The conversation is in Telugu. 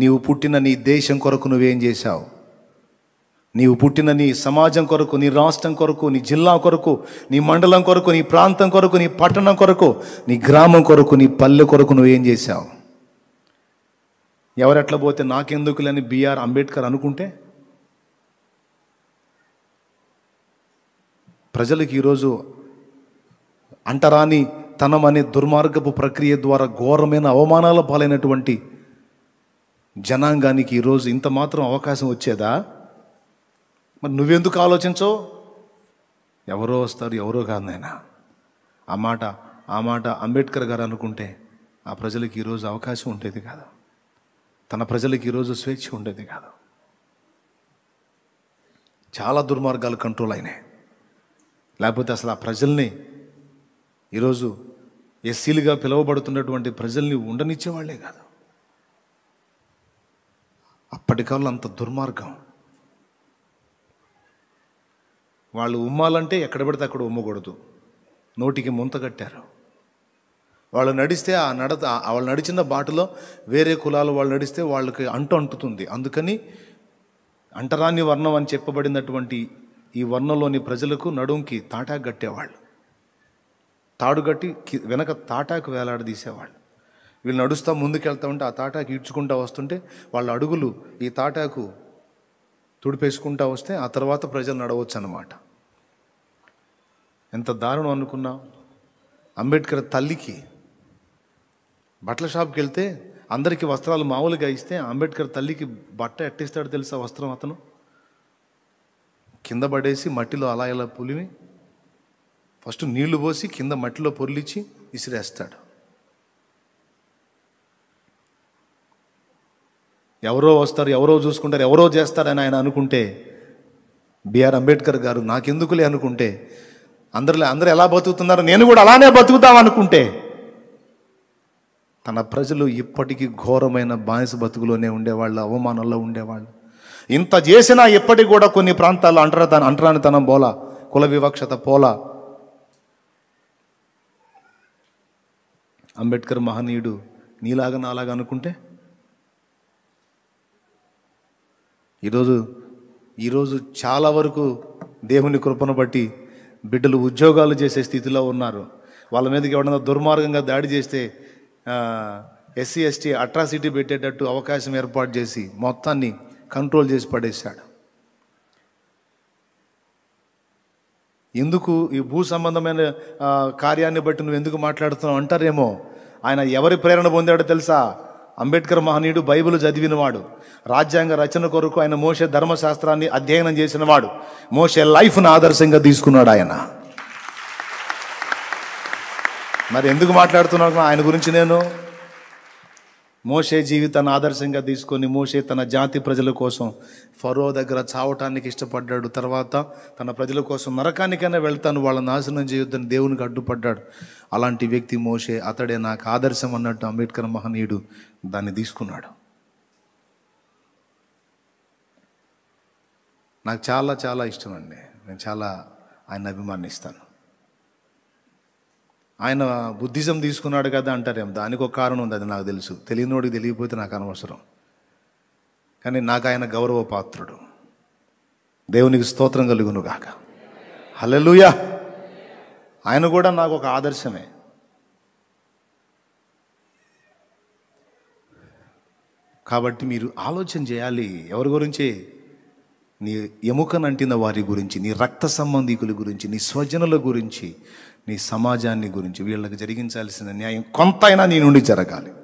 నీవు పుట్టిన నీ దేశం కొరకు నువ్వేం చేశావు నీవు పుట్టిన నీ సమాజం కొరకు నీ రాష్ట్రం కొరకు నీ జిల్లా కొరకు నీ మండలం కొరకు నీ ప్రాంతం కొరకు నీ పట్టణం కొరకు నీ గ్రామం కొరకు నీ పల్లె కొరకు నువ్వేం చేశావు ఎవరెట్లా పోతే నాకెందుకులని బిఆర్ అంబేద్కర్ అనుకుంటే ప్రజలకు ఈరోజు అంటరాని తనమనే దుర్మార్గపు ప్రక్రియ ద్వారా ఘోరమైన అవమానాల పాలైనటువంటి జనాంగానికి ఈరోజు ఇంత మాత్రం అవకాశం వచ్చేదా మరి నువ్వెందుకు ఆలోచించవు ఎవరో వస్తారు ఎవరో కాదు నాయన ఆ మాట ఆ మాట అంబేద్కర్ గారు అనుకుంటే ఆ ప్రజలకు ఈరోజు అవకాశం ఉండేది కాదు తన ప్రజలకు ఈరోజు స్వేచ్ఛ ఉండేది కాదు చాలా దుర్మార్గాలు కంట్రోల్ అయినాయి లేకపోతే అసలు ఆ ప్రజల్ని ఈరోజు ఎస్సీలుగా పిలువబడుతున్నటువంటి ప్రజల్ని ఉండనిచ్చేవాళ్లే కాదు అప్పటి కాలంలో అంత దుర్మార్గం వాళ్ళు ఉమ్మాలంటే ఎక్కడ పడితే అక్కడ ఉమ్మకూడదు నోటికి ముంత కట్టారు వాళ్ళు నడిస్తే ఆ నడ వాళ్ళు నడిచిన బాటలో వేరే కులాలు వాళ్ళు నడిస్తే వాళ్ళకి అంటు అంటుతుంది అందుకని అంటరాని వర్ణం అని చెప్పబడినటువంటి ఈ వర్ణంలోని ప్రజలకు నడుంకి తాటాకు కట్టేవాళ్ళు తాడు కట్టి వెనక తాటాకు వేలాడదీసేవాళ్ళు వీళ్ళు నడుస్తూ ముందుకెళ్తా ఉంటే ఆ తాటాకు ఈడ్చుకుంటూ వస్తుంటే వాళ్ళ అడుగులు ఈ తాటాకు తుడిపేసుకుంటూ వస్తే ఆ తర్వాత ప్రజలు నడవచ్చు అన్నమాట ఎంత దారుణం అనుకున్నా అంబేద్కర్ తల్లికి బట్టల షాప్కి వెళ్తే అందరికీ వస్త్రాలు మామూలుగా ఇస్తే అంబేద్కర్ తల్లికి బట్ట ఎట్టిస్తాడు తెలుసా వస్త్రం అతను కింద పడేసి మట్టిలో అలా ఇలా పులిమి ఫస్ట్ నీళ్లు పోసి కింద మట్టిలో పొర్లిచ్చి ఇసిరేస్తాడు ఎవరో వస్తారు ఎవరో చూసుకుంటారు ఎవరో చేస్తారని ఆయన అనుకుంటే బిఆర్ అంబేద్కర్ గారు నాకెందుకులే అనుకుంటే అందరిలో అందరూ ఎలా బతుకుతున్నారు నేను కూడా అలానే బతుకుతాం అనుకుంటే తన ప్రజలు ఇప్పటికీ ఘోరమైన బానిస బతుకులోనే ఉండేవాళ్ళు అవమానంలో ఉండేవాళ్ళు ఇంత చేసినా ఇప్పటికి కూడా కొన్ని ప్రాంతాల్లో అంటరాని అంటరానితనం పోలా కుల వివక్షత పోల అంబేద్కర్ మహనీయుడు నీలాగా నాలాగా అనుకుంటే ఈరోజు ఈరోజు చాలా వరకు దేవుని కృపను బట్టి బిడ్డలు ఉద్యోగాలు చేసే స్థితిలో ఉన్నారు వాళ్ళ మీదకి ఎవరైనా దుర్మార్గంగా దాడి చేస్తే ఎస్సీ ఎస్టీ అట్రాసిటీ పెట్టేటట్టు అవకాశం ఏర్పాటు చేసి మొత్తాన్ని కంట్రోల్ చేసి పడేశాడు ఎందుకు ఈ భూ సంబంధమైన కార్యాన్ని బట్టి నువ్వు ఎందుకు మాట్లాడుతున్నావు అంటారేమో ఆయన ఎవరి ప్రేరణ పొందాడో తెలుసా అంబేద్కర్ మహనీయుడు బైబిల్ చదివినవాడు రాజ్యాంగ రచన కొరకు ఆయన మోసే ధర్మశాస్త్రాన్ని అధ్యయనం చేసినవాడు మోసే లైఫ్ను ఆదర్శంగా తీసుకున్నాడు ఆయన మరి ఎందుకు మాట్లాడుతున్నాను ఆయన గురించి నేను మోషే జీవితాన్ని ఆదర్శంగా తీసుకొని మోషే తన జాతి ప్రజల కోసం ఫరో దగ్గర చావటానికి ఇష్టపడ్డాడు తర్వాత తన ప్రజల కోసం నరకానికైనా వెళ్తాను వాళ్ళ నాశనం చేయొద్దని దేవునికి అడ్డుపడ్డాడు అలాంటి వ్యక్తి మోషే అతడే నాకు ఆదర్శం అన్నట్టు అంబేద్కర్ మహనీయుడు దాన్ని తీసుకున్నాడు నాకు చాలా చాలా ఇష్టమండి నేను చాలా ఆయన అభిమానిస్తాను ఆయన బుద్ధిజం తీసుకున్నాడు కదా అంటారేమో దానికి ఒక కారణం ఉంది అది నాకు తెలుసు తెలియనోడికి తెలియకపోతే నాకు అనవసరం కానీ నాకు ఆయన గౌరవ పాత్రుడు దేవునికి స్తోత్రం కలుగును గాక హలలుయా ఆయన కూడా నాకు ఒక ఆదర్శమే కాబట్టి మీరు ఆలోచన చేయాలి ఎవరి గురించి నీ ఎముకనంటిన వారి గురించి నీ రక్త సంబంధికుల గురించి నీ స్వజనుల గురించి నీ సమాజాన్ని గురించి వీళ్ళకి జరిగించాల్సిన న్యాయం కొంతైనా నీ నుండి జరగాలి